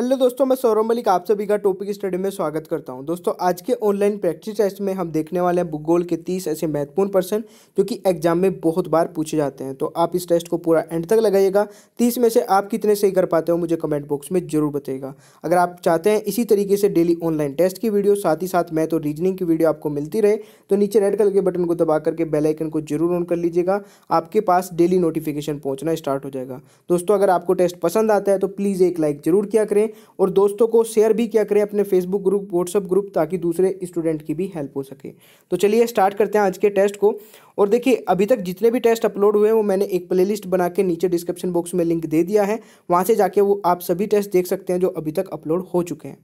hello दोस्तों मैं सौरभ मलिक आप सभी का टॉपिक स्टडी में स्वागत करता हूं दोस्तों आज के ऑनलाइन प्रैक्टिस टेस्ट में हम देखने वाले हैं भूगोल के तीस ऐसे महत्वपूर्ण प्रश्न जो कि एग्जाम में बहुत बार पूछे जाते हैं तो आप इस टेस्ट को पूरा एंड तक लगाइएगा तीस में से आप कितने सही कर पाते हो मुझे कमेंट बॉक्स में जरूर बताइएगा अगर आप चाहते हैं इसी तरीके से डेली ऑनलाइन टेस्ट की वीडियो साथ ही साथ मैथ और रीजनिंग की वीडियो आपको मिलती रहे तो नीचे रेड कलर के बटन को दबा करके बेलाइकन को जरूर ऑन कर लीजिएगा आपके पास डेली नोटिफिकेशन पहुँचना स्टार्ट हो जाएगा दोस्तों अगर आपको टेस्ट पसंद आता है तो प्लीज़ एक लाइक जरूर किया करें करें और दोस्तों को शेयर भी क्या करें अपने फेसबुक ग्रुप व्हाट्सअप ग्रुप ताकि दूसरे स्टूडेंट की भी हेल्प हो सके तो चलिए स्टार्ट करते हैं आज के टेस्ट को और देखिए अभी तक जितने भी टेस्ट अपलोड हुए हैं वो मैंने एक प्लेलिस्ट बना के नीचे डिस्क्रिप्शन बॉक्स में लिंक दे दिया है वहाँ से जाके वो आप सभी टेस्ट देख सकते हैं जो अभी तक अपलोड हो चुके हैं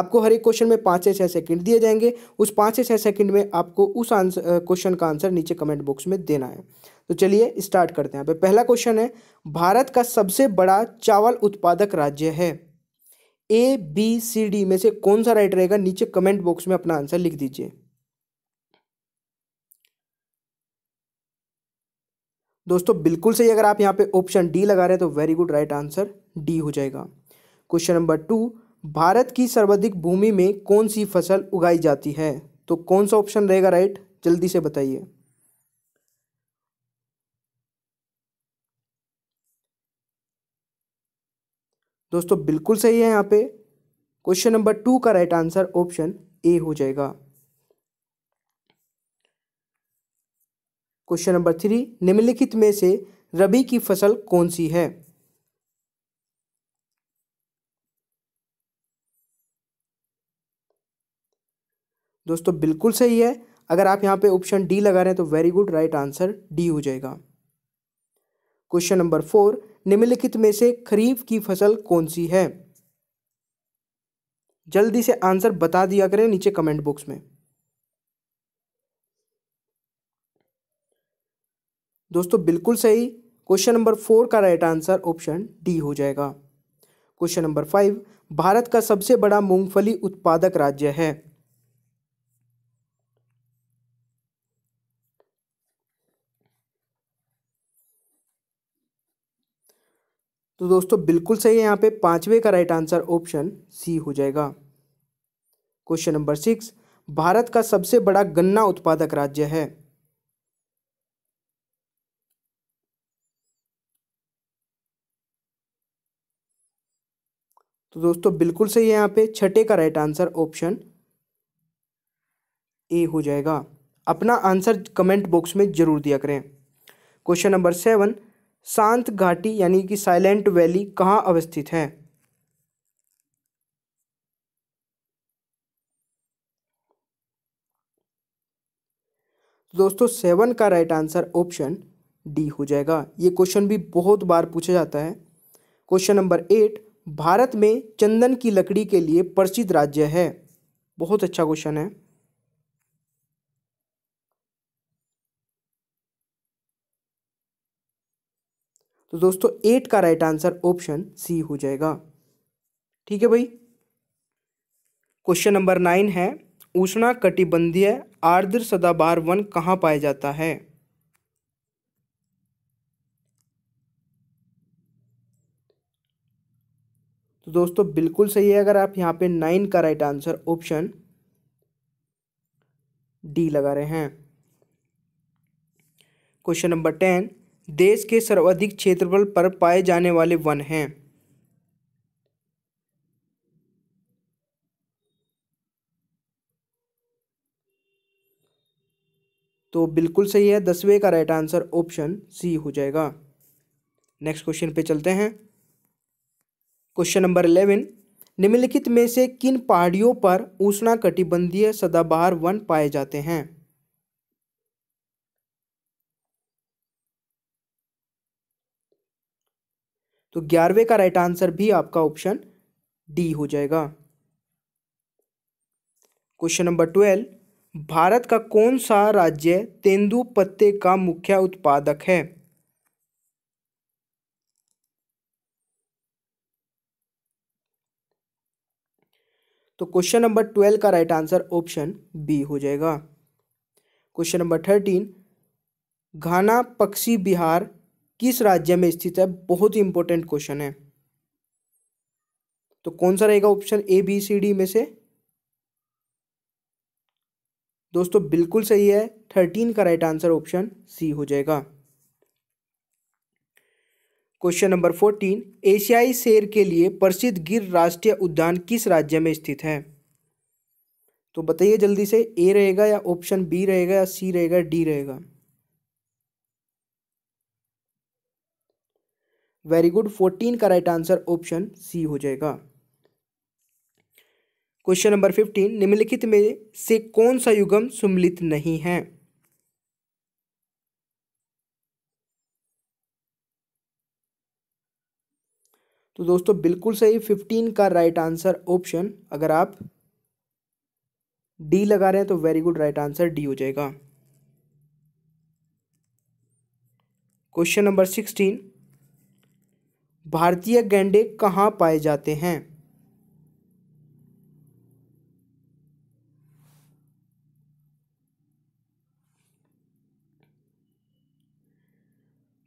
आपको हर एक क्वेश्चन में पाँच से छः सेकेंड दिए जाएंगे उस पाँच से छः सेकेंड में आपको उस क्वेश्चन का आंसर नीचे कमेंट बॉक्स में देना है तो चलिए स्टार्ट करते हैं पहला क्वेश्चन है भारत का सबसे बड़ा चावल उत्पादक राज्य है ए बी सी डी में से कौन सा राइट रहेगा नीचे कमेंट बॉक्स में अपना आंसर लिख दीजिए दोस्तों बिल्कुल सही अगर आप यहाँ पे ऑप्शन डी लगा रहे हैं तो very good right answer D हो जाएगा क्वेश्चन नंबर टू भारत की सर्वाधिक भूमि में कौन सी फसल उगाई जाती है तो कौन सा ऑप्शन रहेगा राइट जल्दी से बताइए दोस्तों बिल्कुल सही है यहाँ पे क्वेश्चन नंबर टू का राइट आंसर ऑप्शन ए हो जाएगा क्वेश्चन नंबर थ्री निम्नलिखित में से रबी की फसल कौन सी है दोस्तों बिल्कुल सही है अगर आप यहां पे ऑप्शन डी लगा रहे हैं तो very good right answer D हो जाएगा क्वेश्चन नंबर फोर निम्नलिखित में से खरीफ की फसल कौन सी है जल्दी से आंसर बता दिया करें नीचे कमेंट बॉक्स में दोस्तों बिल्कुल सही क्वेश्चन नंबर फोर का राइट आंसर ऑप्शन डी हो जाएगा क्वेश्चन नंबर फाइव भारत का सबसे बड़ा मूंगफली उत्पादक राज्य है तो दोस्तों बिल्कुल सही है यहाँ पे पांचवे का राइट आंसर ऑप्शन सी हो जाएगा क्वेश्चन नंबर सिक्स भारत का सबसे बड़ा गन्ना उत्पादक राज्य है तो दोस्तों बिल्कुल सही है यहाँ पे छठे का राइट आंसर ऑप्शन ए हो जाएगा अपना आंसर कमेंट बॉक्स में जरूर दिया करें क्वेश्चन नंबर सेवन शांत घाटी यानी कि साइलेंट वैली कहाँ अवस्थित है दोस्तों सेवन का राइट आंसर ऑप्शन डी हो जाएगा ये क्वेश्चन भी बहुत बार पूछा जाता है क्वेश्चन नंबर एट भारत में चंदन की लकड़ी के लिए प्रसिद्ध राज्य है बहुत अच्छा क्वेश्चन है तो दोस्तों एट का राइट आंसर ऑप्शन सी हो जाएगा ठीक है भाई क्वेश्चन नंबर नाइन है उष्णा कटिबंधीय आर्द्र सदाबार वन कहाँ पाया जाता है तो दोस्तों बिल्कुल सही है अगर आप यहाँ पे नाइन का राइट आंसर ऑप्शन डी लगा रहे हैं क्वेश्चन नंबर टेन देश के सर्वाधिक क्षेत्रफल पर पाए जाने वाले वन हैं तो बिल्कुल सही है दसवें का राइट आंसर ऑप्शन सी हो जाएगा नेक्स्ट क्वेश्चन पे चलते हैं क्वेश्चन नंबर इलेवन निम्नलिखित में से किन पहाड़ियों पर उष्णा कटिबंधीय सदाबहार वन पाए जाते हैं तो ग्यारहवें का राइट आंसर भी आपका ऑप्शन डी हो जाएगा क्वेश्चन नंबर ट्वेल्व भारत का कौन सा राज्य तेंदु पत्ते का मुख्य उत्पादक है तो क्वेश्चन नंबर ट्वेल्व का राइट आंसर ऑप्शन बी हो जाएगा क्वेश्चन नंबर थर्टीन घाना पक्षी बिहार किस राज्य में स्थित है बहुत ही इंपॉर्टेंट क्वेश्चन है तो कौन सा रहेगा option A B C D में से दोस्तों बिल्कुल सही है थर्टीन का राइट आंसर ऑप्शन सी हो जाएगा क्वेश्चन नंबर फोर्टीन एशियाई शेर के लिए प्रसिद्ध गिर राष्ट्रीय उद्यान किस राज्य में स्थित है तो बताइए जल्दी से ए रहेगा या ऑप्शन बी रहेगा या सी रहेगा डी रहेगा वेरी गुड फोर्टीन का राइट आंसर ऑप्शन सी हो जाएगा क्वेश्चन नंबर फिफ्टीन निम्नलिखित में से कौन सा युगम सम्मिलित नहीं है तो दोस्तों बिल्कुल सही फिफ्टीन का राइट आंसर ऑप्शन अगर आप डी लगा रहे हैं तो very good right answer D हो जाएगा क्वेश्चन नंबर सिक्सटीन भारतीय गैंडे कहाँ पाए जाते हैं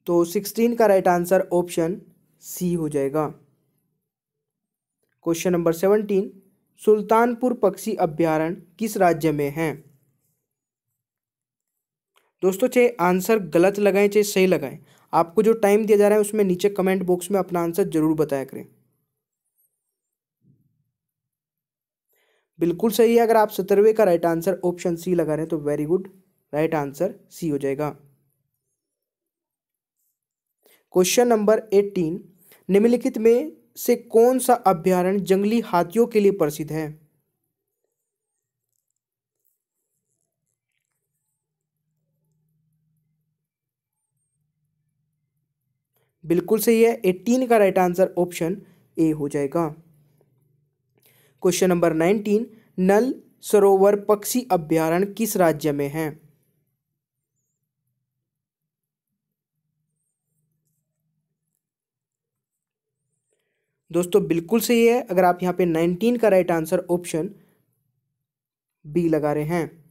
तो सिक्सटीन का राइट आंसर ऑप्शन सी हो जाएगा क्वेश्चन नंबर सेवनटीन सुल्तानपुर पक्षी अभ्यारण्य किस राज्य में है दोस्तों चाहे आंसर गलत लगाएं चाहे सही लगाएं आपको जो टाइम दिया जा रहा है उसमें नीचे कमेंट बॉक्स में अपना आंसर जरूर बताया करें बिल्कुल सही है अगर आप सत्रहवें का राइट आंसर ऑप्शन सी लगा रहे हैं तो very good right answer C हो जाएगा क्वेश्चन नंबर एटीन निम्नलिखित में से कौन सा अभ्यारण्य जंगली हाथियों के लिए प्रसिद्ध है बिल्कुल सही है एट्टीन का राइट आंसर ऑप्शन ए हो जाएगा क्वेश्चन नंबर नाइनटीन नल सरोवर पक्षी अभ्यारण किस राज्य में है दोस्तों बिल्कुल सही है अगर आप यहां पे नाइनटीन का राइट आंसर ऑप्शन बी लगा रहे हैं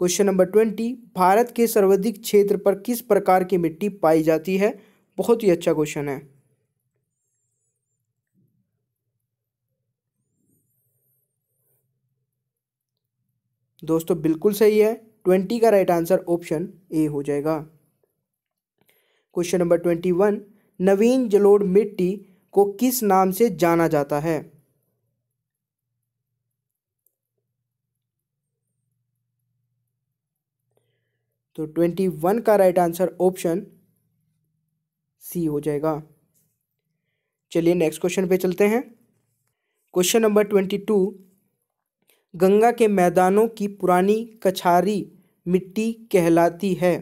क्वेश्चन नंबर ट्वेंटी भारत के सर्वाधिक क्षेत्र पर किस प्रकार की मिट्टी पाई जाती है बहुत ही अच्छा क्वेश्चन है दोस्तों बिल्कुल सही है ट्वेंटी का राइट आंसर ऑप्शन ए हो जाएगा क्वेश्चन नंबर ट्वेंटी वन नवीन जलोढ़ मिट्टी को किस नाम से जाना जाता है तो ट्वेंटी वन का राइट आंसर ऑप्शन सी हो जाएगा चलिए नेक्स्ट क्वेश्चन पे चलते हैं question number twenty two Ganga के मैदानों की पुरानी कछारी मिट्टी कहलाती है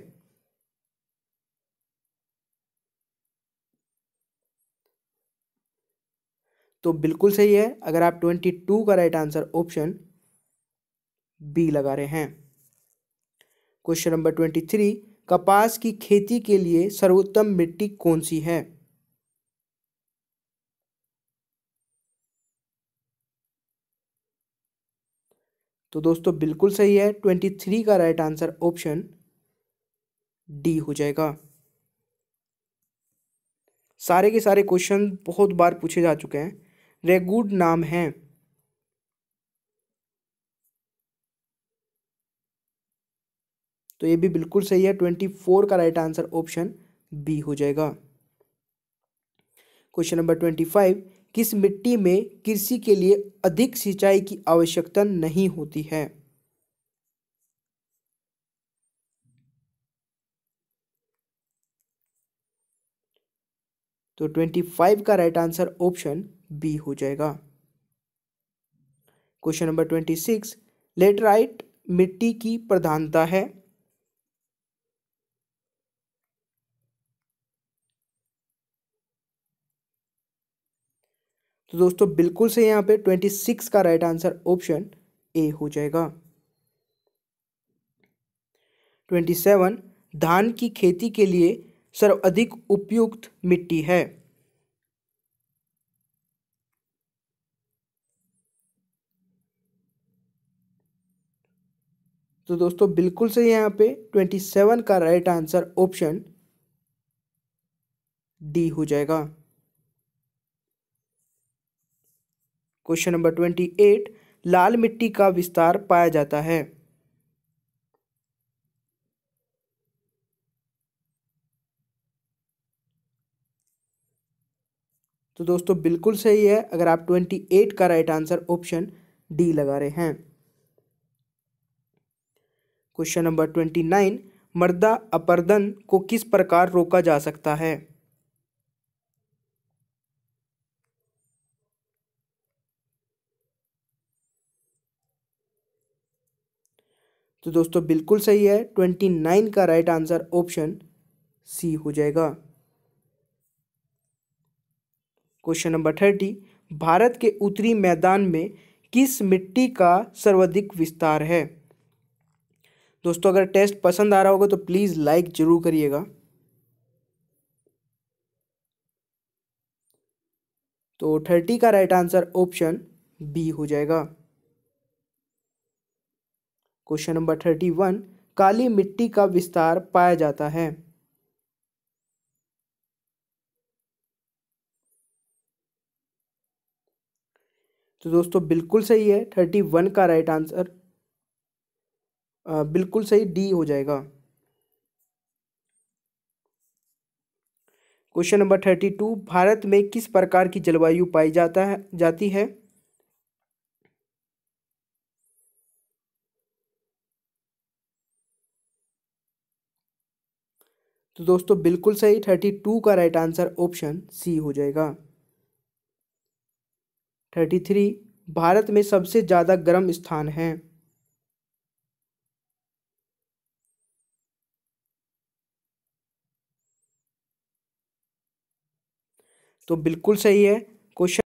तो बिल्कुल सही है अगर आप ट्वेंटी टू का राइट आंसर ऑप्शन बी लगा रहे हैं क्वेश्चन नंबर ट्वेंटी थ्री कपास की खेती के लिए सर्वोत्तम मिट्टी कौन सी है तो दोस्तों बिल्कुल सही है ट्वेंटी थ्री का राइट आंसर ऑप्शन डी हो जाएगा सारे के सारे क्वेश्चन बहुत बार पूछे जा चुके हैं रेगुड नाम है तो ये भी बिल्कुल सही है ट्वेंटी फोर का राइट आंसर ऑप्शन बी हो जाएगा क्वेश्चन नंबर ट्वेंटी फाइव किस मिट्टी में कृषि के लिए अधिक सिंचाई की आवश्यकता नहीं होती है तो ट्वेंटी फाइव का राइट आंसर ऑप्शन बी हो जाएगा question number twenty six laterite मिट्टी की प्रधानता है तो दोस्तों बिल्कुल से यहाँ पे ट्वेंटी सिक्स का राइट आंसर ऑप्शन ए हो जाएगा ट्वेंटी सेवन धान की खेती के लिए सर्वाधिक उपयुक्त मिट्टी है तो दोस्तों बिल्कुल से यहाँ पे ट्वेंटी सेवन का राइट आंसर ऑप्शन डी हो जाएगा क्वेश्चन नंबर ट्वेंटी एट लाल मिट्टी का विस्तार पाया जाता है तो दोस्तों बिल्कुल सही है अगर आप ट्वेंटी एट का राइट आंसर ऑप्शन डी लगा रहे हैं क्वेश्चन नंबर ट्वेंटी नाइन मर्दा अपर्दन को किस प्रकार रोका जा सकता है तो दोस्तों बिल्कुल सही है ट्वेंटी नाइन का राइट आंसर ऑप्शन सी हो जाएगा क्वेश्चन नंबर थर्टी भारत के उत्तरी मैदान में किस मिट्टी का सर्वाधिक विस्तार है दोस्तों अगर टेस्ट पसंद आ रहा होगा तो प्लीज़ लाइक जरूर करिएगा तो थर्टी का राइट आंसर ऑप्शन बी हो जाएगा क्वेश्चन नंबर थर्टी वन काली मिट्टी का विस्तार पाया जाता है तो दोस्तों बिल्कुल सही है थर्टी वन का राइट आंसर बिल्कुल सही डी हो जाएगा question number thirty two Bharat में किस प्रकार की जलवायु पाई जाता है जाती है तो दोस्तों बिल्कुल सही थर्टी टू का राइट आंसर ऑप्शन सी हो जाएगा थर्टी थ्री भारत में सबसे ज़्यादा गर्म स्थान है तो बिल्कुल सही है क्वेश्चन